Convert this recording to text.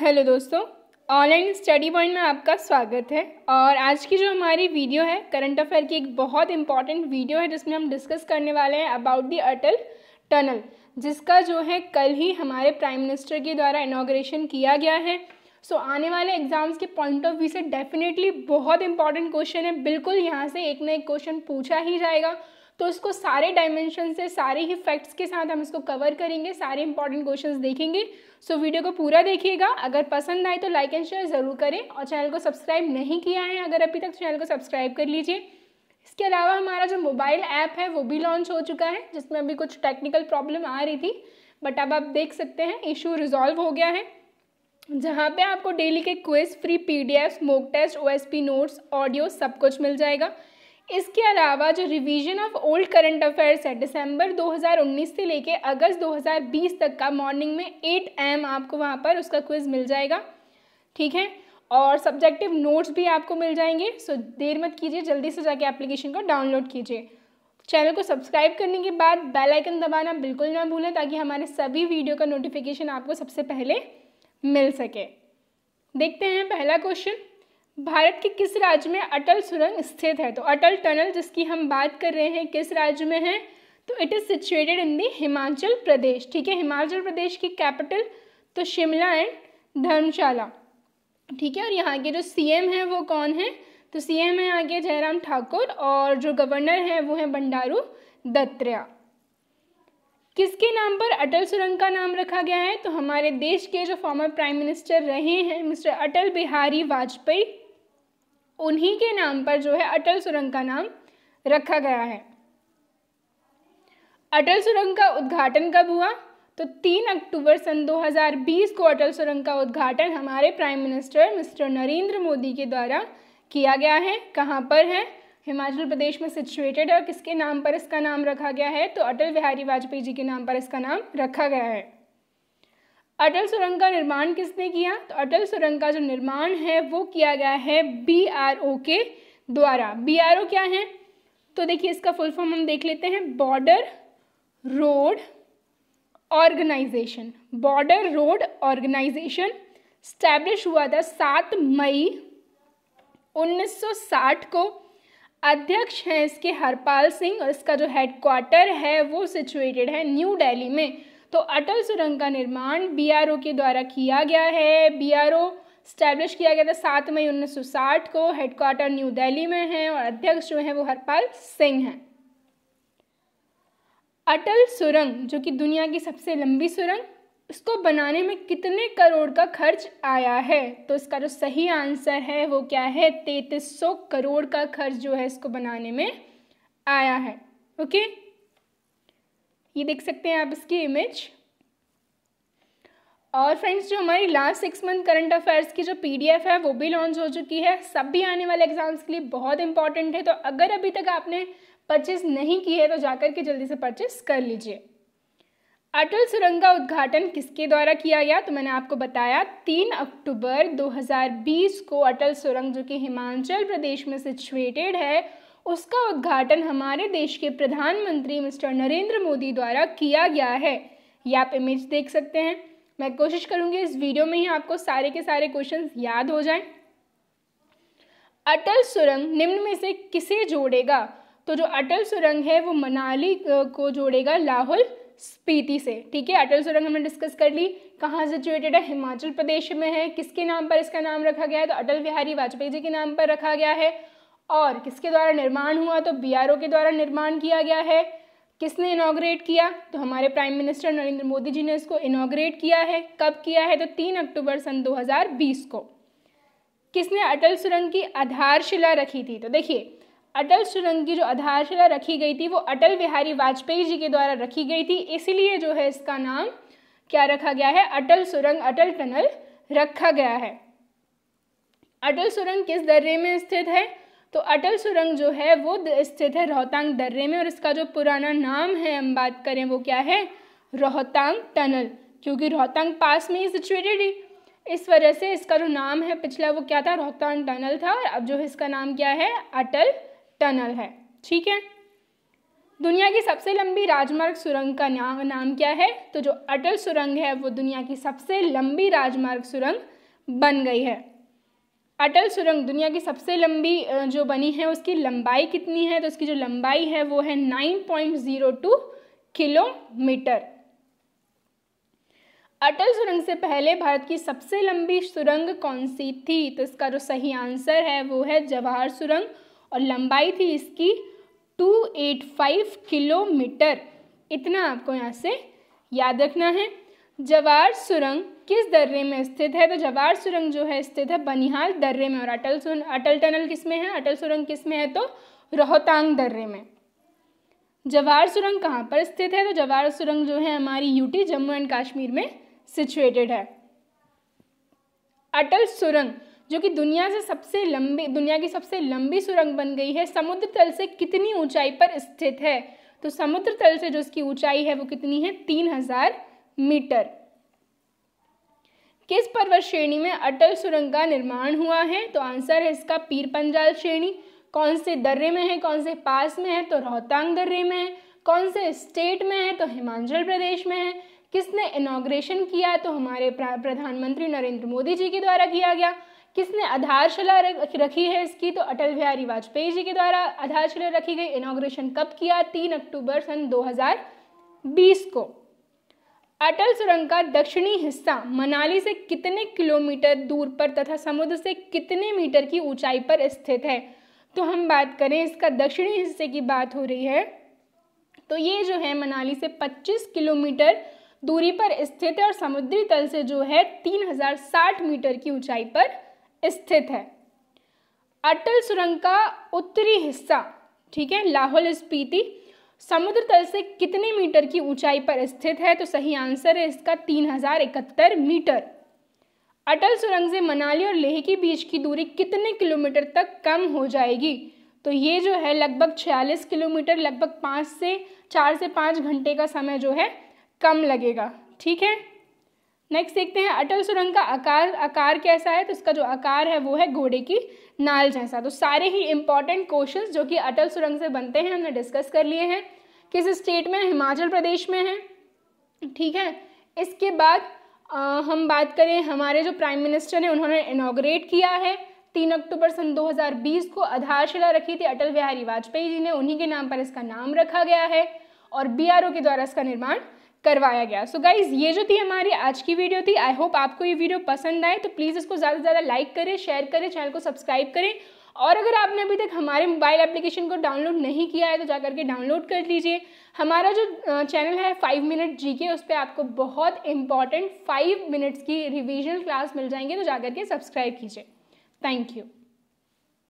Hello दोस्तों online study point में आपका स्वागत है और आज की जो हमारी वीडियो है करंट अफेयर की एक बहुत इंपॉर्टेंट वीडियो है जिसमें हम डिस्कस करने वाले हैं अबाउट दी अटल टनल जिसका जो है कल ही हमारे प्राइम मिनिस्टर के द्वारा इनाग्रेशन किया गया है सो so, आने वाले एग्जाम्स के पॉइंट ऑफ व्यू से डेफिनेटली बहुत इंपॉर्टेंट क्वेश्चन है बिल्कुल यहाँ से एक ना एक क्वेश्चन पूछा ही जाएगा तो इसको सारे डायमेंशन से सारे ही फैक्ट्स के साथ हम इसको कवर करेंगे सारे इंपॉर्टेंट क्वेश्चंस देखेंगे सो so, वीडियो को पूरा देखिएगा अगर पसंद आए तो लाइक एंड शेयर ज़रूर करें और चैनल को सब्सक्राइब नहीं किया है अगर अभी तक चैनल तो को सब्सक्राइब कर लीजिए इसके अलावा हमारा जो मोबाइल ऐप है वो भी लॉन्च हो चुका है जिसमें अभी कुछ टेक्निकल प्रॉब्लम आ रही थी बट अब आप देख सकते हैं इशू रिजॉल्व हो गया है जहाँ पे आपको डेली के quiz free PDF, mock test ओएसपी नोट्स ऑडियो सब कुछ मिल जाएगा इसके अलावा जो revision of old current affairs है दिसंबर 2019 से लेके अगस्त 2020 तक का मॉर्निंग में 8 एम आपको वहाँ पर उसका क्विज मिल जाएगा ठीक है और सब्जेक्टिव नोट्स भी आपको मिल जाएंगे सो देर मत कीजिए जल्दी से जाके एप्लीकेशन को डाउनलोड कीजिए चैनल को सब्सक्राइब करने के बाद बेल आइकन दबाना बिल्कुल ना भूलें ताकि हमारे सभी वीडियो का नोटिफिकेशन आपको सबसे पहले मिल सके देखते हैं पहला क्वेश्चन भारत के किस राज्य में अटल सुरंग स्थित है तो अटल टनल जिसकी हम बात कर रहे हैं किस राज्य में है तो it is situated in the Himachal Pradesh ठीक है हिमाचल प्रदेश की कैपिटल तो शिमला एंड धर्मशाला ठीक है और यहाँ के जो सीएम हैं वो कौन है तो सीएम है आगे जयराम ठाकुर और जो गवर्नर हैं वो हैं बंडारू दत्रेया किसके नाम पर अटल सुरंग का नाम रखा गया है तो हमारे देश के जो फॉर्मर प्राइम मिनिस्टर रहे हैं मिस्टर अटल बिहारी वाजपेयी उन्हीं के नाम पर जो है अटल सुरंग का नाम रखा गया है अटल सुरंग का उद्घाटन कब हुआ तो 3 अक्टूबर सन 2020 को अटल सुरंग का उद्घाटन हमारे prime minister mister Narendra Modi के द्वारा किया गया है कहाँ पर है हिमाचल प्रदेश में सिचुएटेड है और किसके नाम पर इसका नाम रखा गया है तो अटल बिहारी वाजपेयी जी के नाम पर इसका नाम रखा गया है अटल सुरंग का निर्माण किसने किया तो अटल सुरंग का जो निर्माण है वो किया गया है बी आर ओ के द्वारा बी आर ओ क्या है तो देखिए इसका फुल फॉर्म हम देख लेते हैं border road organisation border road organisation establish हुआ था सात मई 1960 को अध्यक्ष हैं इसके हरपाल सिंह और इसका जो हेडक्वार्टर है वो सिचुएटेड है न्यू दिल्ली में तो अटल सुरंग का निर्माण बीआरओ के द्वारा किया गया है बीआरओ स्टैब्लिश किया गया था सात मई उन्नीस सौ साठ को हेडक्वार्टर न्यू दिल्ली में है और अध्यक्ष जो है वो हरपाल सिंह हैं अटल सुरंग जो कि दुनिया की सबसे लंबी सुरंग इसको बनाने में कितने करोड़ का खर्च आया है तो इसका जो सही आंसर है वो क्या है तैतीस सौ करोड़ का खर्च जो है इसको बनाने में आया है ओके okay? ये देख सकते हैं आप इसकी इमेज और फ्रेंड्स जो हमारी last six month current affairs की जो पीडीएफ है वो भी लॉन्च हो चुकी है सब भी आने वाले एग्जाम्स के लिए बहुत इंपॉर्टेंट है तो अगर अभी तक आपने परचेज नहीं की है तो जाकर के जल्दी से परचेज कर लीजिए अटल सुरंग का उद्घाटन किसके द्वारा किया गया तो मैंने आपको बताया तीन अक्टूबर 2020 को अटल सुरंग जो कि हिमाचल प्रदेश में सिचुएटेड है उसका उद्घाटन हमारे देश के प्रधानमंत्री मिस्टर नरेंद्र मोदी द्वारा किया गया है ये आप इमेज देख सकते हैं मैं कोशिश करूंगी इस वीडियो में ही आपको सारे के सारे क्वेश्चन याद हो जाएं अटल सुरंग निम्न में से किसे जोड़ेगा तो जो अटल सुरंग है वो मनाली को जोड़ेगा लाहौल स्पीति से ठीक है अटल सुरंग हमने डिस्कस कर ली कहाँ सिचुएटेड है हिमाचल प्रदेश में है किसके नाम पर इसका नाम रखा गया है तो अटल बिहारी वाजपेयी जी के नाम पर रखा गया है और किसके द्वारा निर्माण हुआ तो बीआरओ के द्वारा निर्माण किया गया है किसने इनाग्रेट किया तो हमारे प्राइम मिनिस्टर नरेंद्र मोदी जी ने इसको इनाग्रेट किया है कब किया है तो तीन अक्टूबर सन 2020 को किसने अटल सुरंग की आधारशिला रखी थी तो देखिए अटल सुरंग की जो आधारशिला रखी गई थी वो अटल बिहारी वाजपेयी जी के द्वारा रखी गई थी इसीलिए जो है इसका नाम क्या रखा गया है अटल सुरंग अटल टनल रखा गया है अटल सुरंग किस दर्रे में स्थित है तो अटल सुरंग जो है वो स्थित है रोहतांग दर्रे में और इसका जो पुराना नाम है हम बात करें वो क्या है रोहतांग टनल क्योंकि रोहतांग पास में ही सिचुएटेड है इस वजह से इसका जो नाम है पिछला वो क्या था रोहतांग टनल था और अब जो है इसका नाम क्या है अटल टनल है ठीक है दुनिया की सबसे लंबी राजमार्ग सुरंग का नाम नाम क्या है तो जो अटल सुरंग है वो दुनिया की सबसे लंबी राजमार्ग सुरंग बन गई है अटल सुरंग दुनिया की सबसे लंबी जो बनी है उसकी लंबाई कितनी है तो उसकी जो लंबाई है वो है 9.02 किलोमीटर अटल सुरंग से पहले भारत की सबसे लंबी सुरंग कौन सी थी तो इसका जो सही आंसर है वो है जवाहर सुरंग और लंबाई थी इसकी 285 किलोमीटर इतना आपको यहाँ से याद रखना है जवार सुरंग किस दर्रे में स्थित है तो जवार सुरंग जो है स्थित है बनिहाल दर्रे में और अटल अटल टनल किस में है अटल सुरंग किस में है तो रोहतांग दर्रे में जवार सुरंग कहाँ पर स्थित है तो जवार सुरंग जो है हमारी यूटी जम्मू एंड कश्मीर में सिचुएटेड है अटल सुरंग जो कि दुनिया से सबसे लंबी दुनिया की सबसे लंबी सुरंग बन गई है समुद्र तल से कितनी ऊंचाई पर स्थित है तो समुद्र तल से जो इसकी ऊंचाई है वो कितनी है तीन हज़ार मीटर किस पर्वत श्रेणी में अटल सुरंग का निर्माण हुआ है तो आंसर है इसका पीर पंजाल श्रेणी कौन से दर्रे में है कौन से पास में है तो रोहतांग दर्रे में है कौन से स्टेट में है तो हिमाचल प्रदेश में है किसने इनाग्रेशन किया तो हमारे प्रधानमंत्री नरेंद्र मोदी जी के द्वारा किया गया किसने आधारशिला रखी है इसकी तो अटल बिहारी वाजपेयी जी के द्वारा आधारशिला रखी गई इनाग्रेशन कब किया तीन अक्टूबर सन 2020 को अटल सुरंग का दक्षिणी हिस्सा मनाली से कितने किलोमीटर दूर पर तथा समुद्र से कितने मीटर की ऊंचाई पर स्थित है तो हम बात करें इसका दक्षिणी हिस्से की बात हो रही है तो ये जो है मनाली से 25 किलोमीटर दूरी पर स्थित है और समुद्री तल से जो है 3060 मीटर की ऊंचाई पर स्थित है अटल सुरंग का उत्तरी हिस्सा ठीक है लाहौल स्पीति समुद्र तल से कितने मीटर की ऊंचाई पर स्थित है तो सही आंसर है इसका तीन हजार इकहत्तर मीटर अटल सुरंग से मनाली और लेह के बीच की दूरी कितने किलोमीटर तक कम हो जाएगी तो ये जो है लगभग छियालीस किलोमीटर लगभग पाँच से चार से पाँच घंटे का समय जो है कम लगेगा ठीक है नेक्स्ट देखते हैं अटल सुरंग का आकार आकार कैसा है तो इसका जो आकार है वो है घोड़े की नाल जैसा तो सारे ही इंपॉर्टेंट क्वेश्चंस जो कि अटल सुरंग से बनते हैं हमने डिस्कस कर लिए हैं किस स्टेट में हिमाचल प्रदेश में है ठीक है इसके बाद आ, हम बात करें हमारे जो प्राइम मिनिस्टर हैं उन्होंने इनाग्रेट किया है तीन अक्टूबर सन 2020 को आधारशिला रखी थी अटल बिहारी वाजपेयी जी ने उन्हीं के नाम पर इसका नाम रखा गया है और बी के द्वारा इसका निर्माण करवाया गया सो so गाइज ये जो थी हमारी आज की वीडियो थी आई होप आपको ये वीडियो पसंद आए तो प्लीज़ इसको ज़्यादा से ज़्यादा लाइक करें शेयर करें चैनल को सब्सक्राइब करें और अगर आपने अभी तक हमारे मोबाइल एप्लीकेशन को डाउनलोड नहीं किया है तो जा करके डाउनलोड कर लीजिए हमारा जो चैनल है फाइव मिनट जी के उस पर आपको बहुत इंपॉर्टेंट फाइव मिनट्स की रिविजनल क्लास मिल जाएंगे तो जा करके सब्सक्राइब कीजिए थैंक यू